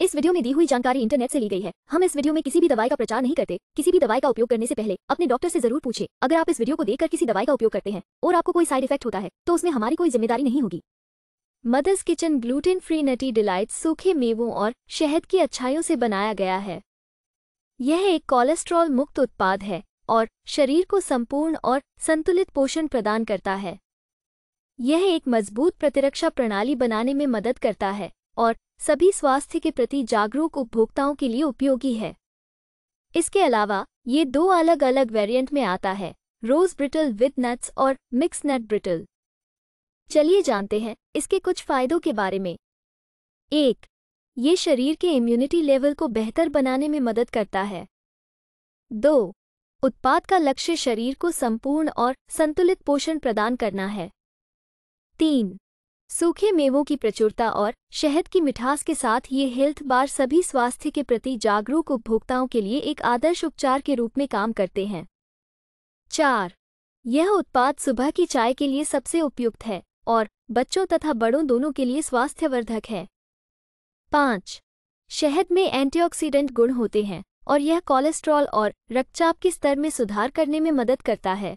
इस वीडियो में दी हुई जानकारी इंटरनेट से ली गई है हम इस वीडियो में किसी भी दवाई का प्रचार नहीं करते किसी भी दवाई का उपयोग करने से पहले अपने डॉक्टर से जरूर पूछे अगर आप इस वीडियो को देखकर किसी दवाई का उपयोग करते हैं और आपको कोई साइड इफेक्ट होता है तो उसमें हमारी कोई जिम्मेदारी नहीं होगी Mother's Kitchen gluten free nutty delight सूखे मेवों और शहद की अच्छाइयों से बनाया गया है यह एक कोलेस्ट्रॉल मुक्त उत्पाद है और शरीर को संपूर्ण और संतुलित पोषण प्रदान करता है यह एक मजबूत प्रतिरक्षा प्रणाली बनाने में मदद करता है और सभी स्वास्थ्य के प्रति जागरूक उपभोक्ताओं के लिए उपयोगी है इसके अलावा ये दो अलग अलग वेरिएंट में आता है रोज ब्रिटल विद नट्स और मिक्स नट ब्रिटल चलिए जानते हैं इसके कुछ फायदों के बारे में एक ये शरीर के इम्यूनिटी लेवल को बेहतर बनाने में मदद करता है दो उत्पाद का लक्ष्य शरीर को संपूर्ण और संतुलित पोषण प्रदान करना है तीन सूखे मेवों की प्रचुरता और शहद की मिठास के साथ ये हेल्थ बार सभी स्वास्थ्य के प्रति जागरूक उपभोक्ताओं के लिए एक आदर्श उपचार के रूप में काम करते हैं चार यह उत्पाद सुबह की चाय के लिए सबसे उपयुक्त है और बच्चों तथा बड़ों दोनों के लिए स्वास्थ्यवर्धक है पाँच शहद में एंटीऑक्सीडेंट गुण होते हैं और यह कोलेस्ट्रॉल और रक्तचाप के स्तर में सुधार करने में मदद करता है